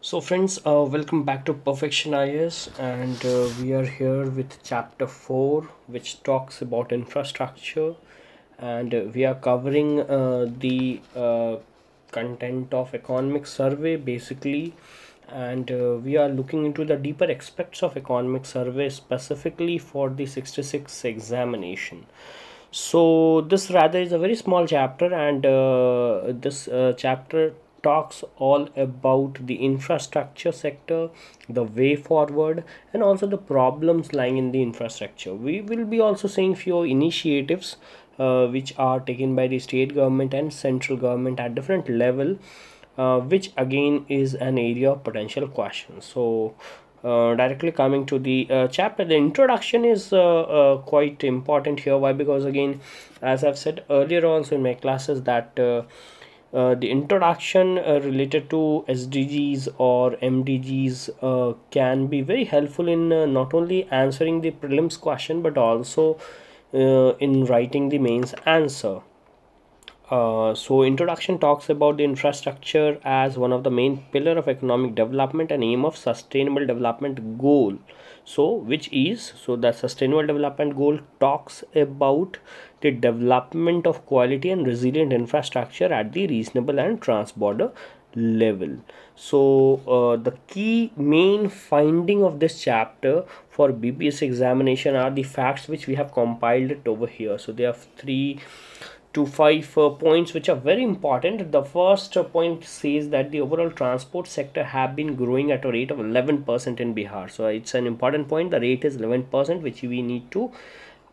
so friends uh, welcome back to perfection is and uh, we are here with chapter 4 which talks about infrastructure and uh, we are covering uh, the uh, content of economic survey basically and uh, we are looking into the deeper aspects of economic survey specifically for the 66 examination so this rather is a very small chapter and this chapter talks all about the infrastructure sector the way forward and also the problems lying in the infrastructure we will be also seeing few initiatives uh, which are taken by the state government and central government at different level uh, which again is an area of potential question so uh, directly coming to the uh, chapter the introduction is uh, uh quite important here why because again as i've said earlier also in my classes that uh, uh, the introduction uh, related to SDGs or MDGs uh, can be very helpful in uh, not only answering the prelims question but also uh, in writing the mains answer. Uh, so introduction talks about the infrastructure as one of the main pillar of economic development and aim of sustainable development goal so which is so the sustainable development goal talks about the development of quality and resilient infrastructure at the reasonable and transborder level so uh, the key main finding of this chapter for bbs examination are the facts which we have compiled it over here so there are three to five uh, points which are very important the first uh, point says that the overall transport sector have been growing at a rate of 11% in Bihar so it's an important point the rate is 11% which we need to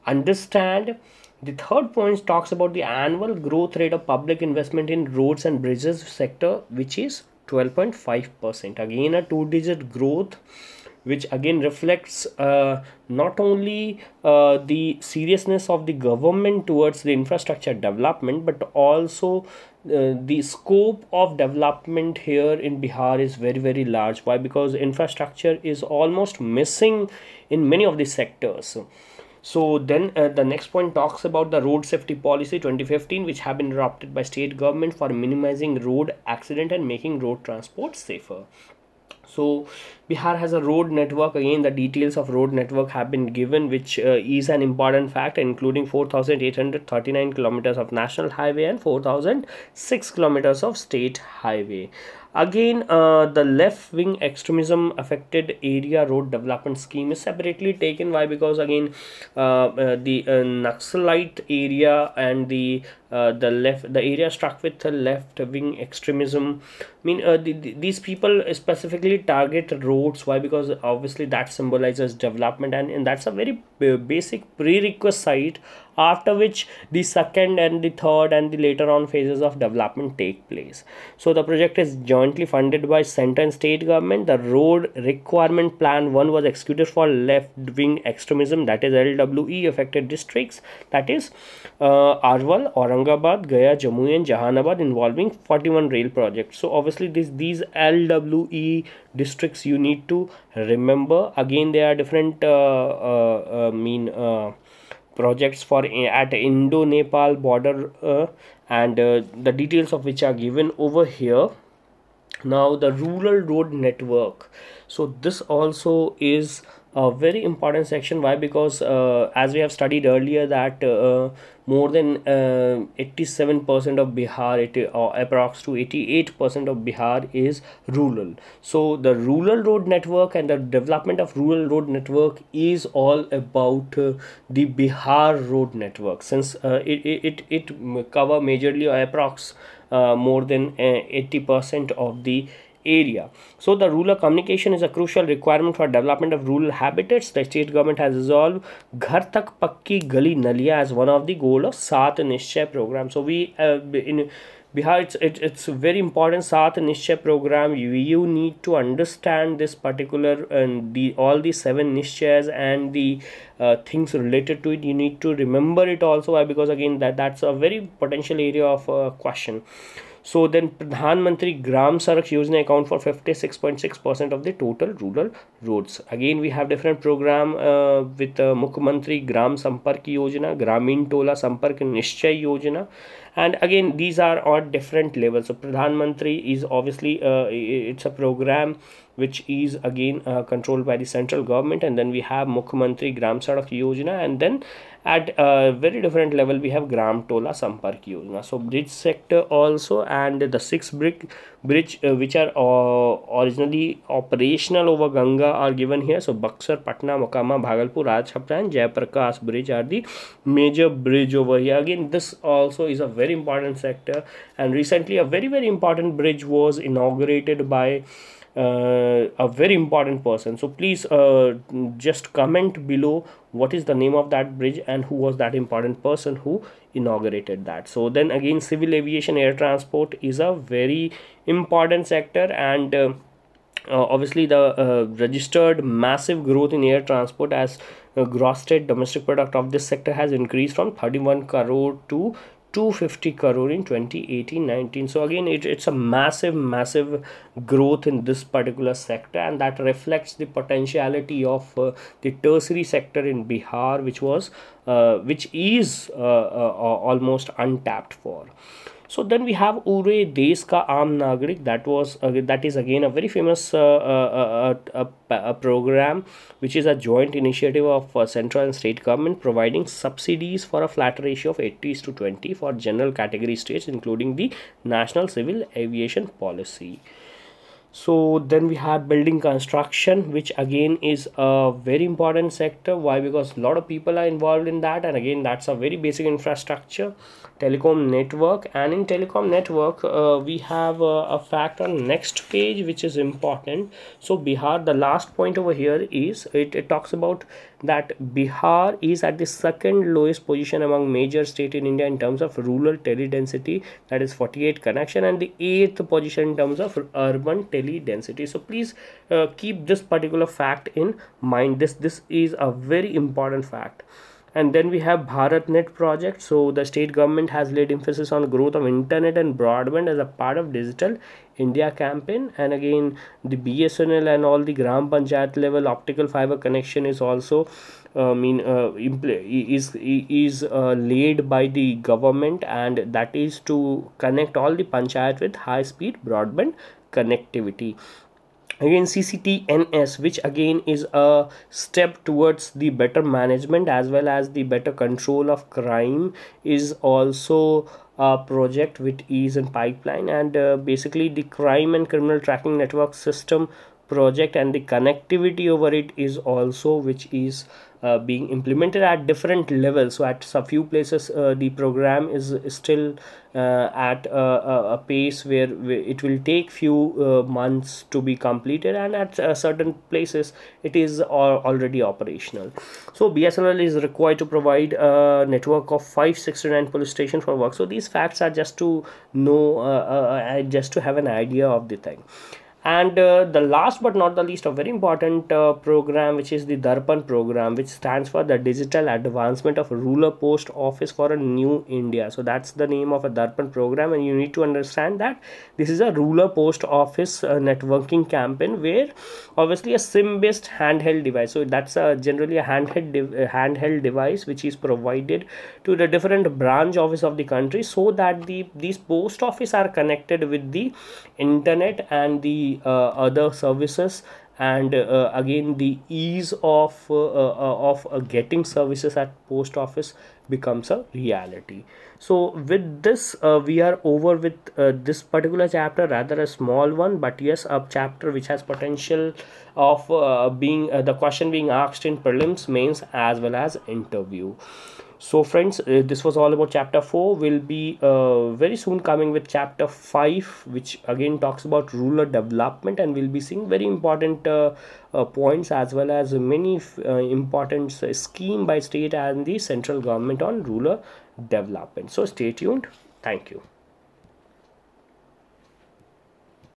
understand the third point talks about the annual growth rate of public investment in roads and bridges sector which is 12.5% again a two digit growth which again reflects uh, not only uh, the seriousness of the government towards the infrastructure development but also uh, the scope of development here in Bihar is very very large why because infrastructure is almost missing in many of the sectors so then uh, the next point talks about the road safety policy 2015 which have been adopted by state government for minimizing road accident and making road transport safer so Bihar has a road network. Again, the details of road network have been given, which uh, is an important fact, including 4,839 kilometers of national highway and 4,006 kilometers of state highway again uh, the left wing extremism affected area road development scheme is separately taken why because again uh, uh, the uh, naxalite area and the uh, the left the area struck with the left wing extremism i mean uh, the, the, these people specifically target road why because obviously that symbolizes development and, and that's a very uh, basic prerequisite after which the second and the third and the later on phases of development take place. So the project is jointly funded by center and state government. The road requirement plan one was executed for left-wing extremism that is LWE affected districts that is uh, Arwal, Aurangabad, Gaya, Jammu and Jahanabad involving 41 rail projects. So obviously this, these LWE districts you need to remember again they are different uh, uh, uh mean uh, projects for eh, at Indo-Nepal border uh, and uh, the details of which are given over here now the rural road network so this also is a very important section why because uh, as we have studied earlier that uh, more than 87% uh, of bihar it or uh, approx to 88% of bihar is rural so the rural road network and the development of rural road network is all about uh, the bihar road network since uh, it, it it it cover majorly or approx more than 80% of the area. So the rural communication is a crucial requirement for development of rural habitats. The state government has resolved Ghar Tak Pakki Gali Nalia as one of the goal of Saat Nishchay program. So we uh, in Bihar, it's, it, it's very important Saat Nishchay program. You, you need to understand this particular and the all the seven Nishchays and the uh, things related to it. You need to remember it also because again that that's a very potential area of uh, question. So then Pradhan Mantri Gram Sarak Yojana account for 56.6% of the total rural roads. Again, we have different program uh, with uh, Gram Sampark Yojana, Gramin Tola Sampark Nishchay Yojana. And again, these are on different levels. So Pradhan Mantri is obviously, uh, it's a program which is again uh, controlled by the central government and then we have Mukhmantri Gram Sadak Yojana and then at a very different level we have Gram Tola Sampark Yojana so bridge sector also and the six brick bridge uh, which are uh, originally operational over Ganga are given here so Buxar Patna Makama Bhagalpur Rajshapra and Jayaprakash bridge are the major bridge over here again this also is a very important sector and recently a very very important bridge was inaugurated by uh, a very important person so please uh, just comment below what is the name of that bridge and who was that important person who inaugurated that so then again civil aviation air transport is a very important sector and uh, uh obviously the uh, registered massive growth in air transport as uh, gross state domestic product of this sector has increased from 31 crore to 250 crore in 2018-19 so again it, it's a massive massive growth in this particular sector and that reflects the potentiality of uh, the tertiary sector in bihar which was uh, which is uh, uh, uh almost untapped for so then we have ure desh ka aam nagrik that was uh, that is again a very famous uh, uh, uh, program which is a joint initiative of uh, central and state government providing subsidies for a flat ratio of 80 to 20 for general category states including the national civil aviation policy so then we have building construction which again is a very important sector why because a lot of people are involved in that and again that's a very basic infrastructure telecom network and in telecom network uh, we have uh, a fact on next page which is important so bihar the last point over here is it, it talks about that bihar is at the second lowest position among major state in india in terms of rural tele density that is 48 connection and the eighth position in terms of urban tele really density so please uh, keep this particular fact in mind this this is a very important fact and then we have bharatnet project so the state government has laid emphasis on growth of internet and broadband as a part of digital india campaign and again the bsnl and all the gram panchayat level optical fiber connection is also uh, i mean uh, is is uh, laid by the government and that is to connect all the panchayat with high speed broadband connectivity again cctns which again is a step towards the better management as well as the better control of crime is also a project with ease and pipeline and uh, basically the crime and criminal tracking network system project and the connectivity over it is also which is uh, being implemented at different levels so at a few places uh, the program is still uh, at a, a, pace where it will take few uh, months to be completed and at uh, certain places it is already operational so bsnl is required to provide a network of 569 police stations for work so these facts are just to know uh, just to have an idea of the thing and uh, the last but not the least a very important uh, program which is the darpan program which stands for the digital advancement of Ruler post office for a new india so that's the name of a darpan program and you need to understand that this is a Ruler post office uh, networking campaign where obviously a sim based handheld device so that's a, generally a handheld de handheld device which is provided to the different branch office of the country so that the these post office are connected with the internet and the uh, other services and uh, again the ease of uh, uh, of uh, getting services at post office becomes a reality so with this uh, we are over with this particular chapter rather a small one but yes a chapter which has potential of being the question being asked in prelims mains as well as interview so friends uh, this was all about chapter 4 we'll be uh, very soon coming with chapter 5 which again talks about ruler development and we'll be seeing very important uh, uh points as well as many uh, important scheme by state and the central government on ruler development so stay tuned thank you